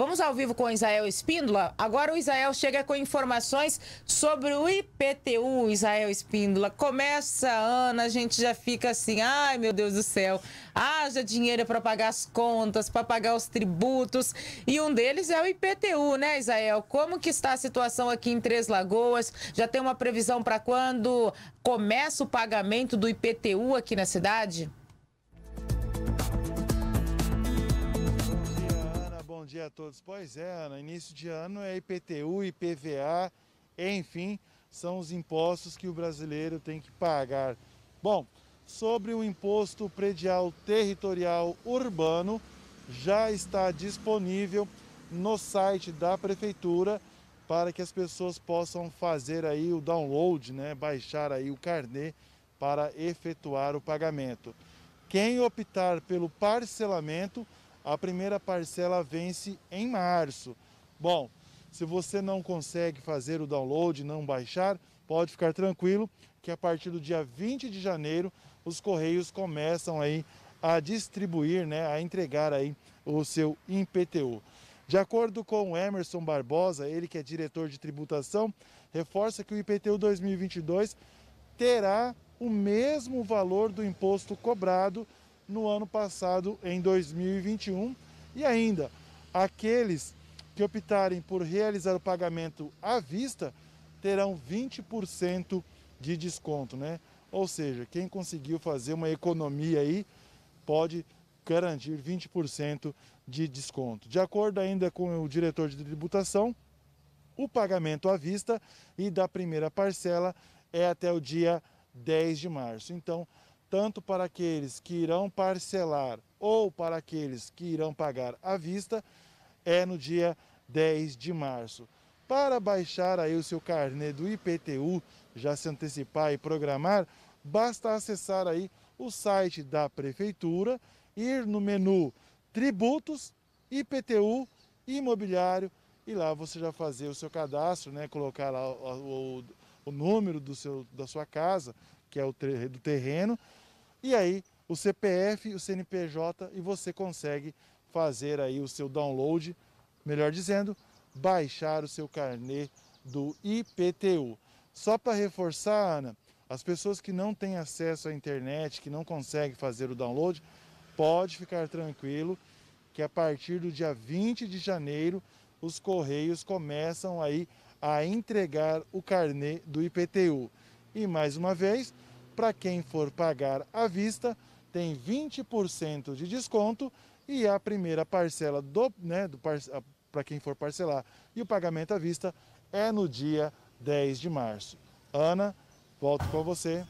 Vamos ao vivo com o Isael Espíndola. Agora o Isael chega com informações sobre o IPTU, Isael Espíndola. Começa, Ana, a gente já fica assim, ai meu Deus do céu, haja dinheiro para pagar as contas, para pagar os tributos. E um deles é o IPTU, né, Isael? Como que está a situação aqui em Três Lagoas? Já tem uma previsão para quando começa o pagamento do IPTU aqui na cidade? dia a todos. Pois é, no início de ano é IPTU, IPVA, enfim, são os impostos que o brasileiro tem que pagar. Bom, sobre o imposto predial territorial urbano, já está disponível no site da prefeitura para que as pessoas possam fazer aí o download, né, baixar aí o carnet para efetuar o pagamento. Quem optar pelo parcelamento a primeira parcela vence em março. Bom, se você não consegue fazer o download, não baixar, pode ficar tranquilo que a partir do dia 20 de janeiro os correios começam aí a distribuir, né, a entregar aí o seu IPTU. De acordo com Emerson Barbosa, ele que é diretor de tributação, reforça que o IPTU 2022 terá o mesmo valor do imposto cobrado no ano passado, em 2021. E ainda, aqueles que optarem por realizar o pagamento à vista terão 20% de desconto, né? Ou seja, quem conseguiu fazer uma economia aí pode garantir 20% de desconto. De acordo ainda com o diretor de tributação, o pagamento à vista e da primeira parcela é até o dia 10 de março. Então, tanto para aqueles que irão parcelar ou para aqueles que irão pagar à vista, é no dia 10 de março. Para baixar aí o seu carnê do IPTU, já se antecipar e programar, basta acessar aí o site da prefeitura, ir no menu Tributos, IPTU, Imobiliário e lá você já fazer o seu cadastro, né, colocar lá o, o, o número do seu, da sua casa, que é o do terreno, e aí o CPF, o CNPJ e você consegue fazer aí o seu download, melhor dizendo, baixar o seu carnet do IPTU. Só para reforçar, Ana, as pessoas que não têm acesso à internet, que não conseguem fazer o download, pode ficar tranquilo que a partir do dia 20 de janeiro os correios começam aí a entregar o carnet do IPTU. E mais uma vez, para quem for pagar à vista, tem 20% de desconto e a primeira parcela do, né, do para quem for parcelar e o pagamento à vista é no dia 10 de março. Ana, volto com você.